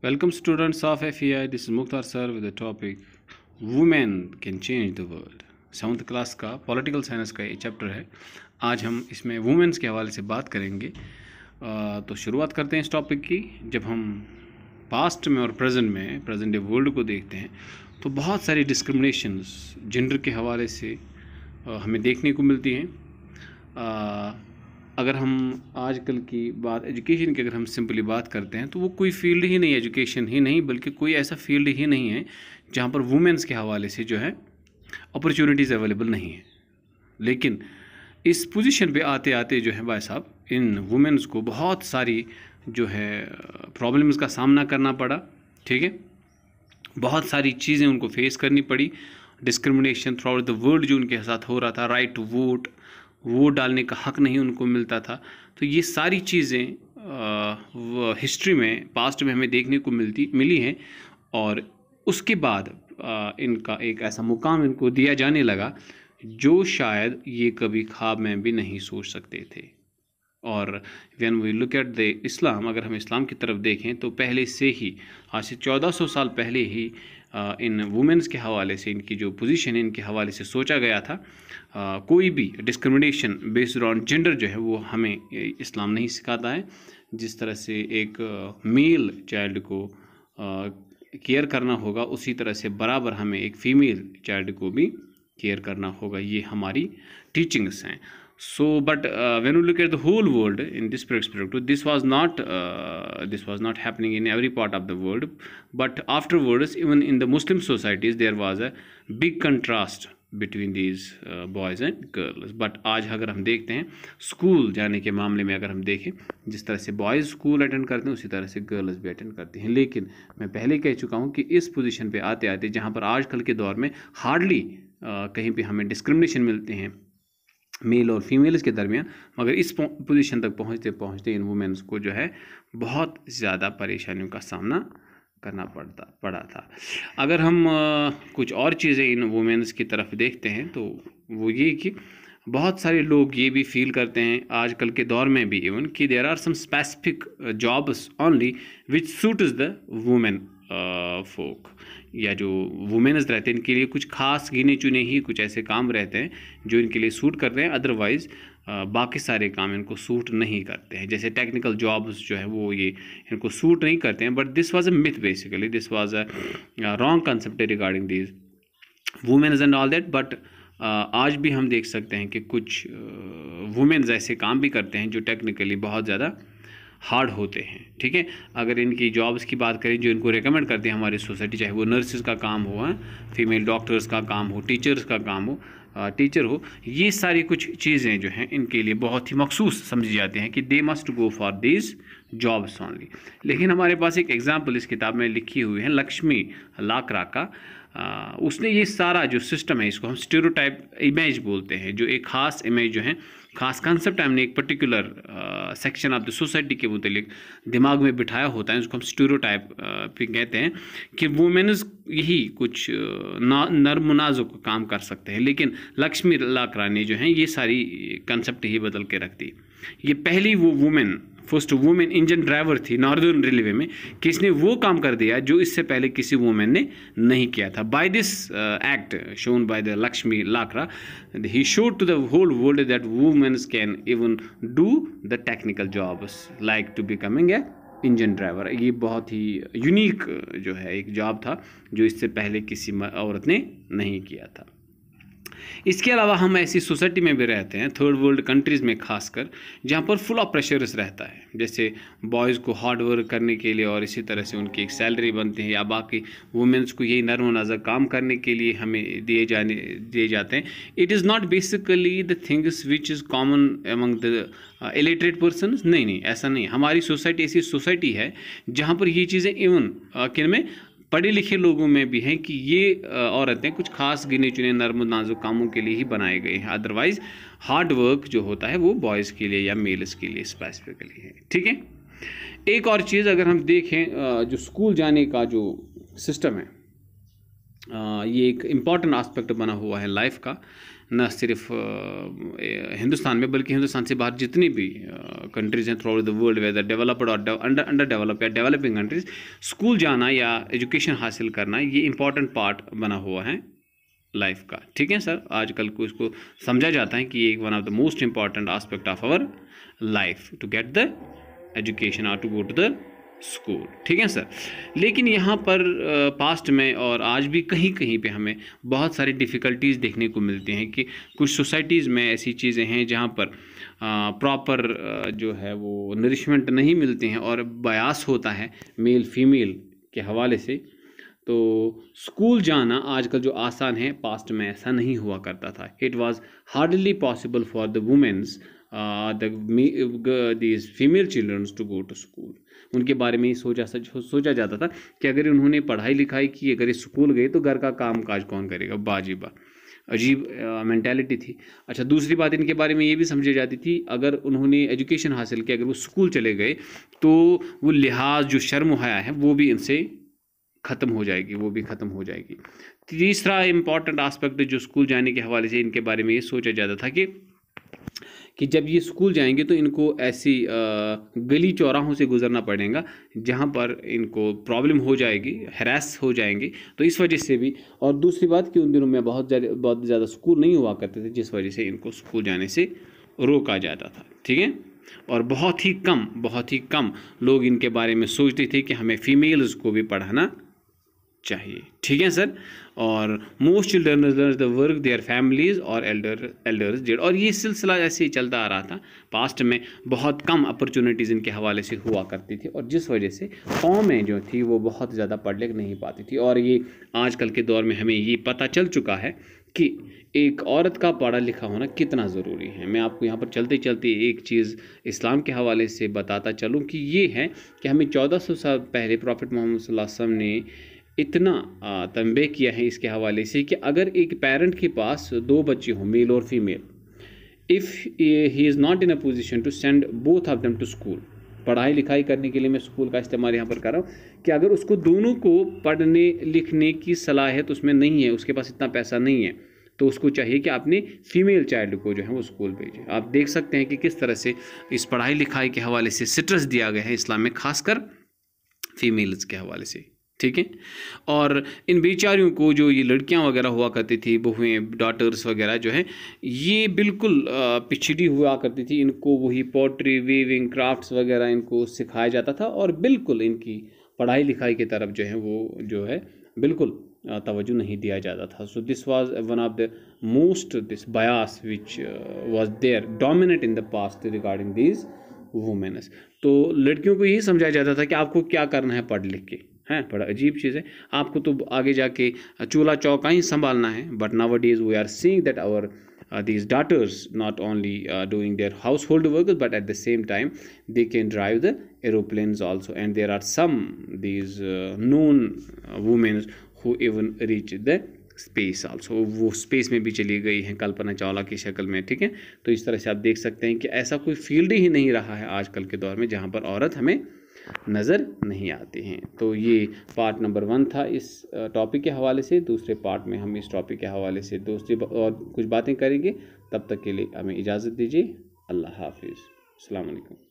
Welcome students of FEI, this is Mukhtar sir with the topic women can change the world seventh class का political science का ये chapter है आज हम इसमें वुमेन्स के हवाले से बात करेंगे आ, तो शुरुआत करते हैं इस टॉपिक की जब हम पास्ट में और प्रजेंट में प्रजेंट डे वर्ल्ड को देखते हैं तो बहुत सारी डिस्क्रिमिनेशंस जेंडर के हवाले से आ, हमें देखने को मिलती हैं अगर हम आजकल की बात एजुकेशन की अगर हम सिंपली बात करते हैं तो वो कोई फील्ड ही नहीं एजुकेशन ही नहीं बल्कि कोई ऐसा फील्ड ही नहीं है जहाँ पर वुमेंस के हवाले से जो है अपॉर्चुनिटीज़ अवेलेबल नहीं है लेकिन इस पोजीशन पे आते आते जो है भाई साहब इन वुमेंस को बहुत सारी जो है प्रॉब्लम्स का सामना करना पड़ा ठीक है बहुत सारी चीज़ें उनको फेस करनी पड़ी discrimination throughout the world जो उनके साथ हो रहा था राइट टू वोट वोट डालने का हक नहीं उनको मिलता था तो ये सारी चीज़ें हिस्ट्री में पास्ट में हमें देखने को मिलती मिली हैं और उसके बाद आ, इनका एक ऐसा मुकाम इनको दिया जाने लगा जो शायद ये कभी ख्वाब में भी नहीं सोच सकते थे और when we look at the Islam अगर हम इस्लाम की तरफ देखें तो पहले से ही आज से 1400 साल पहले ही इन वुमेंस के हवाले से इनकी जो पोजीशन है इनके हवाले से सोचा गया था कोई भी डिस्क्रिमिनेशन बेस्ड ऑन जेंडर जो है वो हमें इस्लाम नहीं सिखाता है जिस तरह से एक मेल चाइल्ड को केयर करना होगा उसी तरह से बराबर हमें एक फ़ीमेल चाइल्ड को भी केयर करना होगा ये हमारी टीचिंग्स हैं so but uh, when you look at the whole world in this perspective this was not uh, this was not happening in every part of the world but afterwards even in the muslim societies there was a big contrast between these boys and girls but आज अगर हम देखते हैं school जाने के मामले में अगर हम देखें जिस तरह से बॉयज़ स्कूल अटेंड करते हैं उसी तरह से गर्ल्स भी अटेंड करती हैं लेकिन मैं पहले कह चुका हूँ कि इस पोजीशन पे आते आते जहाँ पर आजकल के दौर में हार्डली कहीं पे हमें डिस्क्रिमिनेशन मिलते हैं मेल और फीमेल्स के दरमियान मगर इस पोजीशन तक पहुंचते पहुंचते इन वुमेंस को जो है बहुत ज़्यादा परेशानियों का सामना करना पड़ता पड़ा था अगर हम आ, कुछ और चीज़ें इन वुमेन्स की तरफ देखते हैं तो वो ये कि बहुत सारे लोग ये भी फील करते हैं आजकल के दौर में भी इवन कि there are some specific jobs only which suit the women folk या जो वुमेन्स रहते हैं इनके लिए कुछ खास गिने चुने ही कुछ ऐसे काम रहते हैं जो इनके लिए सूट करते हैं अदरवाइज़ बाकी सारे काम इनको सूट नहीं करते हैं जैसे टेक्निकल जॉब्स जो है वो ये इनको सूट नहीं करते हैं but this was a myth basically this was a wrong concept regarding this womens and all that but आज भी हम देख सकते हैं कि कुछ वुमेन्स ऐसे काम भी करते हैं जो टेक्निकली बहुत ज़्यादा हार्ड होते हैं ठीक है अगर इनकी जॉब्स की बात करें जो इनको रिकमेंड करते हैं हमारी सोसाइटी चाहे वो नर्सेज का काम हो फीमेल हाँ, डॉक्टर्स का काम हो टीचर्स का काम हो टीचर हो ये सारी कुछ चीज़ें जो हैं इनके लिए बहुत ही मखसूस समझी जाती हैं कि they must go for these jobs only लेकिन हमारे पास एक एग्ज़ाम्पल इस किताब में लिखी हुई है लक्ष्मी लाकरा का आ, उसने ये सारा जो सिस्टम है इसको हम स्टेरोटाइप इमेज बोलते हैं जो एक ख़ास इमेज जो है खास कंसेप्ट हमने एक particular section of the society के मुतलिक दिमाग में बिठाया होता है उसको हम स्टूरोटाइप uh, भी कहते हैं कि वुमेन्स यही कुछ uh, नर मुनाजों को काम कर सकते हैं लेकिन लक्ष्मी लाकरानी जो हैं ये सारी कंसेप्ट ही बदल के रख दी ये पहली वो women first women engine driver थी नॉर्दर्न रेलवे में कि इसने वो काम कर दिया जो इससे पहले किसी वुमेन ने नहीं किया था by this act shown by the Lakshmi Lakra he show to the whole world that womens can even do the technical jobs like to becoming a engine driver ये बहुत ही यूनिक uh, जो है एक जॉब था जो इससे पहले किसी औरत ने नहीं किया था इसके अलावा हम ऐसी सोसाइटी में भी रहते हैं थर्ड वर्ल्ड कंट्रीज़ में खासकर जहाँ पर फुल ऑफ प्रेशर्स रहता है जैसे बॉयज़ को हार्ड वर्क करने के लिए और इसी तरह से उनकी एक सैलरी बनती है या बाकी वुमेंस को यही नर्म नाजा काम करने के लिए हमें दिए जाने दिए जाते हैं it is not basically the things which is common among the illiterate person नहीं नहीं ऐसा नहीं हमारी सोसाइटी ऐसी सोसाइटी है जहाँ पर ये चीज़ें इवन किन uh, में पढ़े लिखे लोगों में भी हैं कि ये औरतें कुछ खास गिने चुने नर्म नाजुक कामों के लिए ही बनाए गए हैं अदरवाइज़ हार्ड वर्क जो होता है वो बॉयज़ के लिए या मेल्स के लिए स्पेसिफिकली है ठीक है एक और चीज़ अगर हम देखें जो स्कूल जाने का जो सिस्टम है ये एक इम्पॉर्टेंट आस्पेक्ट बना हुआ है लाइफ का न सिर्फ हिंदुस्तान में बल्कि हिंदुस्तान से बाहर जितनी भी कंट्रीज़ हैं throughout the world whether developed और अंडर अंडर डेवलप या डेवलपिंग कंट्रीज़ स्कूल जाना या एजुकेशन हासिल करना ये इंपॉर्टेंट पार्ट बना हुआ है लाइफ का ठीक है सर आजकल को इसको समझा जाता है कि ये one of the most important aspect of our life to get the education or to go to the school ठीक है सर लेकिन यहाँ पर पास्ट में और आज भी कहीं कहीं पे हमें बहुत सारी डिफ़िकल्टीज़ देखने को मिलती हैं कि कुछ सोसाइटीज़ में ऐसी चीज़ें हैं जहाँ पर प्रॉपर जो है वो नरिशमेंट नहीं मिलते हैं और बयास होता है मेल फीमेल के हवाले से तो स्कूल जाना आजकल जो आसान है पास्ट में ऐसा नहीं हुआ करता था it was hardly possible for the womens the these female childrens to go to school उनके बारे में ही सोचा सोचा जाता था कि अगर उन्होंने पढ़ाई लिखाई की अगर ये स्कूल गए तो घर का काम काज कौन करेगा बाजीबा अजीब मैंटेलिटी थी अच्छा दूसरी बात इनके बारे में ये भी समझी जाती थी अगर उन्होंने एजुकेशन हासिल किया अगर वो स्कूल चले गए तो वो लिहाज जो शर्म हया है वो भी इनसे ख़त्म हो जाएगी वो भी ख़त्म हो जाएगी तीसरा इम्पॉर्टेंट आस्पेक्ट जो स्कूल जाने के हवाले से इनके बारे में ये सोचा जाता था कि कि जब ये स्कूल जाएंगे तो इनको ऐसी गली चौराहों से गुजरना पड़ेगा जहाँ पर इनको प्रॉब्लम हो जाएगी हरास हो जाएंगे तो इस वजह से भी और दूसरी बात कि उन दिनों में बहुत ज़्यादा बहुत ज़्यादा स्कूल नहीं हुआ करते थे जिस वजह से इनको स्कूल जाने से रोका जाता था ठीक है और बहुत ही कम बहुत ही कम लोग इनके बारे में सोचते थे कि हमें फ़ीमेल्स को भी पढ़ाना चाहिए ठीक है सर और most children learn the work their families और एल्डर एल्डर्स डेड और ये सिलसिला ऐसे ही चलता आ रहा था पास्ट में बहुत कम अपॉर्चुनिटीज़ इनके हवाले से हुआ करती थी और जिस वजह से कॉमें जो थी वो बहुत ज़्यादा पढ़ लिख नहीं पाती थी और ये आजकल के दौर में हमें ये पता चल चुका है कि एक औरत का पढ़ा लिखा होना कितना ज़रूरी है मैं आपको यहाँ पर चलते चलते एक चीज़ इस्लाम के हवाले से बताता चलूँ कि ये है कि हमें चौदह सौ साल पहले प्रॉफिट मोहम्मद ने इतना तनबे किया है इसके हवाले से कि अगर एक पेरेंट के पास दो बच्चे हों मेल और female if he is not in a position to send both of them to school पढ़ाई लिखाई करने के लिए मैं स्कूल का इस्तेमाल यहाँ पर कर रहा हूँ कि अगर उसको दोनों को पढ़ने लिखने की सलाहियत तो उसमें नहीं है उसके पास इतना पैसा नहीं है तो उसको चाहिए कि आपने फीमेल चाइल्ड को जो है वो स्कूल भेजें आप देख सकते हैं कि किस तरह से इस पढ़ाई लिखाई के हवाले से स्ट्रेस दिया गया है इस्लाम में खासकर फीमेल्स के हवाले से ठीक है और इन बेचारियों को जो ये लड़कियां वगैरह हुआ करती थी बहुएँ डॉटर्स वगैरह जो है ये बिल्कुल पिछड़ी हुआ करती थी इनको वही पोट्री वीविंग क्राफ्ट्स वगैरह इनको सिखाया जाता था और बिल्कुल इनकी पढ़ाई लिखाई की तरफ जो है वो जो है बिल्कुल तवज्जो नहीं दिया जाता था so this was one of the most this bias which was there dominate in the past regarding these womens तो लड़कियों को यही समझाया जाता था कि आपको क्या करना है पढ़ लिख के हैं बड़ा अजीब चीज़ है आपको तो आगे जाके चूल्हा चौका ही संभालना है but nowadays we are seeing that our these daughters not only doing their household work but at the same time they can drive the aeroplanes also and there are some these known womens who even reach the space also वो space में भी चली गई हैं कल्पना चावला की शक्ल में ठीक है तो इस तरह से आप देख सकते हैं कि ऐसा कोई फील्ड ही नहीं रहा है आजकल के दौर में जहाँ पर औरत हमें नज़र नहीं आते हैं तो ये पार्ट नंबर वन था इस टॉपिक के हवाले से दूसरे पार्ट में हम इस टॉपिक के हवाले से दूसरी और कुछ बातें करेंगे तब तक के लिए हमें इजाज़त दीजिए अल्लाह हाफिज़ अलैक्म